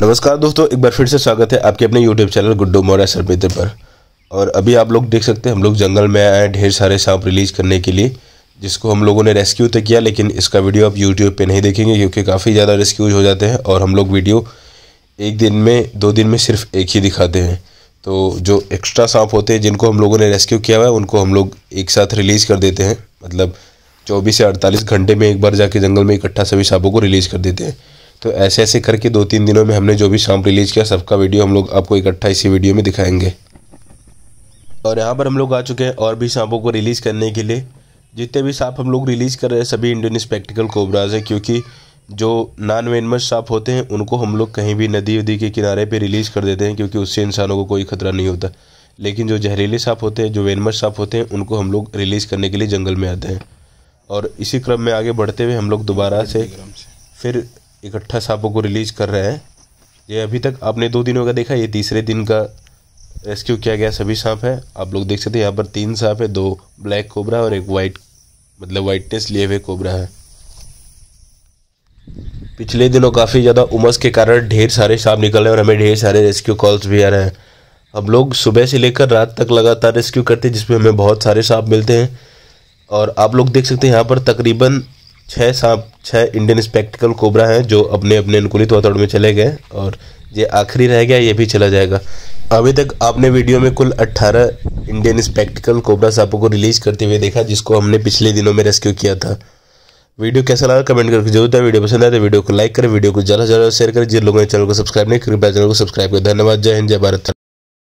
नमस्कार दोस्तों एक बार फिर से स्वागत है आपके अपने यूट्यूब चैनल गुड्डू मोरा सरपेते पर और अभी आप लोग देख सकते हैं हम लोग जंगल में आए ढेर सारे सांप रिलीज करने के लिए जिसको हम लोगों ने रेस्क्यू तो किया लेकिन इसका वीडियो आप यूट्यूब पे नहीं देखेंगे क्योंकि काफ़ी ज़्यादा रेस्क्यूज हो जाते हैं और हम लोग वीडियो एक दिन में दो दिन में सिर्फ एक ही दिखाते हैं तो जो एक्स्ट्रा सांप होते हैं जिनको हम लोगों ने रेस्क्यू किया हुआ है उनको हम लोग एक साथ रिलीज़ कर देते हैं मतलब चौबीस से अड़तालीस घंटे में एक बार जाके जंगल में इकट्ठा सभी सांपों को रिलीज़ कर देते हैं तो ऐसे ऐसे करके दो तीन दिनों में हमने जो भी शाम रिलीज किया सबका वीडियो हम लोग आपको इकट्ठा इसी वीडियो में दिखाएंगे और यहाँ पर हम लोग आ चुके हैं और भी सांपों को रिलीज़ करने के लिए जितने भी सांप हम लोग रिलीज़ कर रहे हैं सभी इंडियन स्पेक्टिकल कोबराज हैं क्योंकि जो नॉन वेनमस सांप होते हैं उनको हम लोग कहीं भी नदी उदी के किनारे पे रिलीज़ कर देते हैं क्योंकि उससे इंसानों को कोई खतरा नहीं होता लेकिन जो जहरीले सांप होते हैं जो वेनमस सांप होते हैं उनको हम लोग रिलीज़ करने के लिए जंगल में आते हैं और इसी क्रम में आगे बढ़ते हुए हम लोग दोबारा से फिर इकट्ठा सांपों को रिलीज कर रहा है ये अभी तक आपने दो दिनों का देखा ये तीसरे दिन का रेस्क्यू किया गया सभी सांप है आप लोग देख सकते हैं यहाँ पर तीन सांप है दो ब्लैक कोबरा और एक वाइट मतलब वाइटनेस लिए हुए कोबरा है पिछले दिनों काफ़ी ज़्यादा उमस के कारण ढेर सारे सांप निकल रहे हैं और हमें ढेर सारे रेस्क्यू कॉल्स भी आ रहे हैं हम लोग सुबह से लेकर रात तक लगातार रेस्क्यू करते हैं जिसमें हमें बहुत सारे सांप मिलते हैं और आप लोग देख सकते हैं यहाँ पर तकरीबन छः सांप छः इंडियन स्पेक्टिकल कोबरा हैं जो अपने अपने अनुकूलित वातावरण में चले गए और ये आखिरी रह गया ये भी चला जाएगा अभी तक आपने वीडियो में कुल 18 इंडियन स्पेक्टिकल कोबरा सांपों को रिलीज करते हुए देखा जिसको हमने पिछले दिनों में रेस्क्यू किया था वीडियो कैसा लगा कमेंट करके जरूरत है वीडियो पसंद आए तो वीडियो को लाइक करें वीडियो को ज़्यादा से ज़्यादा शेयर करें जिन लोगों ने चैनल को सब्सक्राइब नहीं कृपया चैनल को सब्सक्राइब करें धन्यवाद जय हिंद जय भारत